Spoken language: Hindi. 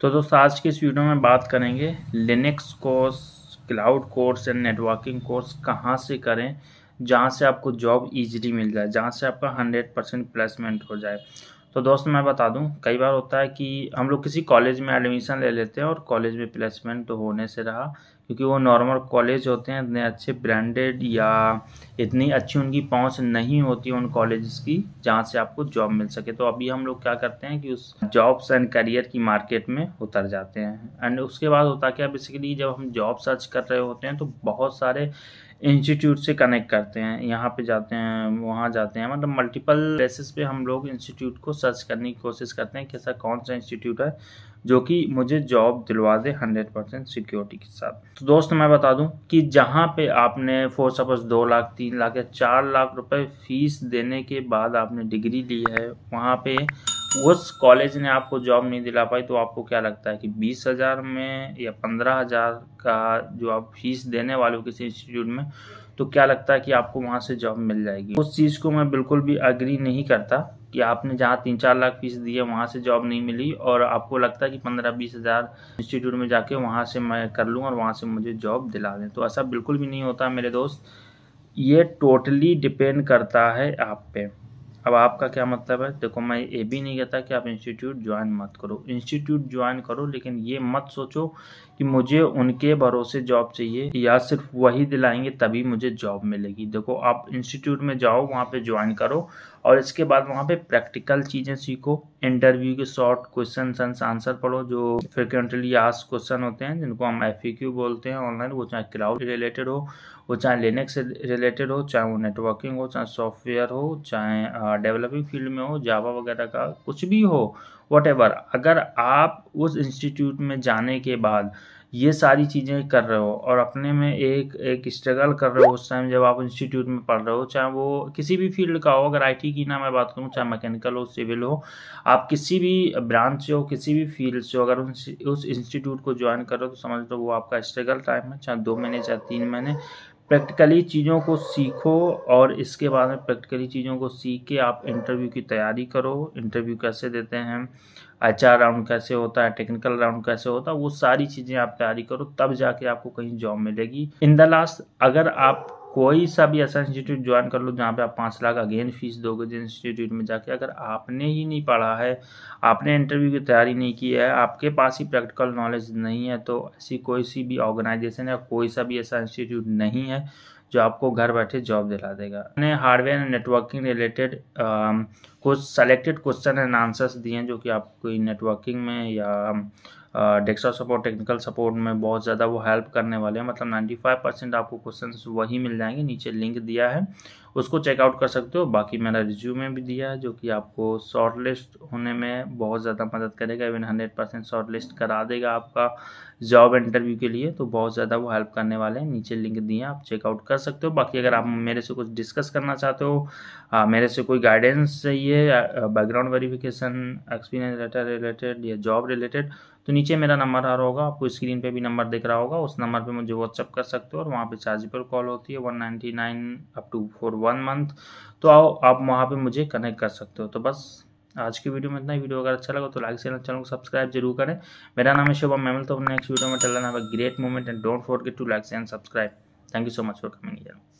तो दोस्तों आज के इस वीडियो में बात करेंगे Linux course cloud course and networking course कहाँ से करें जहाँ से आपको जॉब इजीली मिल जाए जहाँ से आपका 100 परसेंट प्लेसमेंट हो जाए तो दोस्त मैं बता दूं कई बार होता है कि हम लोग किसी कॉलेज में एडमिशन ले लेते हैं और कॉलेज में प्लेसमेंट तो होने से रहा क्योंकि वो नॉर्मल कॉलेज होते हैं इतने अच्छे ब्रांडेड या इतनी अच्छी उनकी पहुंच नहीं होती उन कॉलेज की जहाँ से आपको जॉब मिल सके तो अभी हम लोग क्या करते हैं कि उस जॉब्स एंड करियर की मार्केट में उतर जाते हैं एंड उसके बाद होता है क्या बेसिकली जब हम जॉब सर्च कर रहे होते हैं तो बहुत सारे इंस्टीट्यूट से कनेक्ट करते हैं यहाँ पे जाते हैं वहाँ जाते हैं मतलब मल्टीपल प्लेसेस पे हम लोग इंस्टीट्यूट को सर्च करने की कोशिश करते हैं कैसा कौन सा इंस्टीट्यूट है जो कि मुझे जॉब दिलवा दे हंड्रेड परसेंट सिक्योरिटी के साथ तो दोस्त मैं बता दूं कि जहाँ पे आपने फोर सपोज दो लाख तीन लाख या चार लाख रुपए फीस देने के बाद आपने डिग्री ली है वहाँ पे उस कॉलेज ने आपको जॉब नहीं दिला पाई तो आपको क्या लगता है कि बीस हज़ार में या पंद्रह हज़ार का जो आप फीस देने वाले हो किसी इंस्टीट्यूट में तो क्या लगता है कि आपको वहां से जॉब मिल जाएगी उस चीज़ को मैं बिल्कुल भी अग्री नहीं करता कि आपने जहाँ तीन चार लाख फीस दी है वहां से जॉब नहीं मिली और आपको लगता है कि पंद्रह बीस हज़ार इंस्टीट्यूट में जाके वहां से मैं कर लूँ और वहां से मुझे जॉब दिला दें तो ऐसा बिल्कुल भी नहीं होता मेरे दोस्त ये टोटली डिपेंड करता है आप पे अब आपका क्या मतलब है देखो मैं ये भी नहीं कहता कि आप इंस्टीट्यूट ज्वाइन मत करो इंस्टीट्यूट ज्वाइन करो लेकिन ये मत सोचो कि मुझे उनके भरोसे जॉब चाहिए या सिर्फ वही दिलाएंगे तभी मुझे जॉब मिलेगी देखो आप इंस्टीट्यूट में जाओ वहाँ पे ज्वाइन करो और इसके बाद वहाँ पे प्रैक्टिकल चीज़ें सीखो इंटरव्यू के शॉर्ट क्वेश्चन आंसर पढ़ो जो फ्रिक्वेंटली आस क्वेश्चन होते हैं जिनको हम एफ बोलते हैं ऑनलाइन वो चाहे क्लाउड रिलेटेड हो वो चाहे लिनक्स रिलेटेड हो चाहे वो नेटवर्किंग हो चाहे सॉफ्टवेयर हो चाहे डेवलपिंग फील्ड में हो जावा वगैरह का कुछ भी हो वट अगर आप उस इंस्टीट्यूट में जाने के बाद ये सारी चीज़ें कर रहे हो और अपने में एक एक स्ट्रगल कर रहे हो उस टाइम जब आप इंस्टीट्यूट में पढ़ रहे हो चाहे वो किसी भी फील्ड का हो अगर आईटी की ना मैं बात करूँ चाहे मैकेनिकल हो सिविल हो आप किसी भी ब्रांच से हो किसी भी फील्ड से हो अगर उन उस इंस्टीट्यूट को ज्वाइन करो तो समझ लो वो आपका स्ट्रगल टाइम है चाहे दो महीने चाहे तीन महीने प्रैक्टिकली चीज़ों को सीखो और इसके बाद में प्रैक्टिकली चीज़ों को सीख के आप इंटरव्यू की तैयारी करो इंटरव्यू कैसे देते हैं एच आर राउंड कैसे होता है टेक्निकल राउंड कैसे होता है वो सारी चीज़ें आप तैयारी करो तब जाके आपको कहीं जॉब मिलेगी इन द लास्ट अगर आप कोई सा भी ऐसा इंस्टीट्यूट ज्वाइन कर लो जहाँ पे आप पाँच लाख अगेन फीस दोगे जिस इंस्टीट्यूट में जाके अगर आपने ही नहीं पढ़ा है आपने इंटरव्यू की तैयारी नहीं की है आपके पास ही प्रैक्टिकल नॉलेज नहीं है तो ऐसी कोई सी भी ऑर्गेनाइजेशन या कोई सा भी ऐसा इंस्टीट्यूट नहीं है जो आपको घर बैठे जॉब दिला देगा मैंने हार्डवेयर एंड नेटवर्किंग रिलेटेड कुछ सेलेक्टेड क्वेश्चन एंड आंसर्स दिए हैं जो कि कोई नेटवर्किंग में या डेक्सा सपोर्ट टेक्निकल सपोर्ट में बहुत ज़्यादा वो हेल्प करने वाले हैं मतलब 95 परसेंट आपको क्वेश्चन वही मिल जाएंगे नीचे लिंक दिया है उसको चेकआउट कर सकते हो बाकी मैंने में भी दिया है जो कि आपको शॉर्ट लिस्ट होने में बहुत ज़्यादा मदद करेगा even hundred percent shortlist करा देगा आपका जॉब इंटरव्यू के लिए तो बहुत ज़्यादा वो हेल्प करने वाले हैं नीचे लिंक दिए आप चेकआउट कर सकते हो बाकी अगर आप मेरे से कुछ डिस्कस करना चाहते हो आ, मेरे से कोई गाइडेंस चाहिए background verification experience letter related या जॉब रिलेटेड तो नीचे मेरा नंबर आ रहा होगा आपको स्क्रीन पे भी नंबर दिख रहा होगा उस नंबर पे मुझे व्हाट्सअप कर सकते हो और वहाँ पे चार्जेबल कॉल होती है one ninety nine up to four one one month तो आओ आप वहाँ पे मुझे कनेक्ट कर सकते हो तो बस आज की वीडियो में इतना ही वीडियो अगर अच्छा लगा तो लाइक चैनल चैनल को सब्सक्राइब जरूर करें मेरा नाम है शुभम मैमल तो नेक्स्ट वीडियो में टेलन है great moment and don't forget to like and subscribe thank you so much for coming year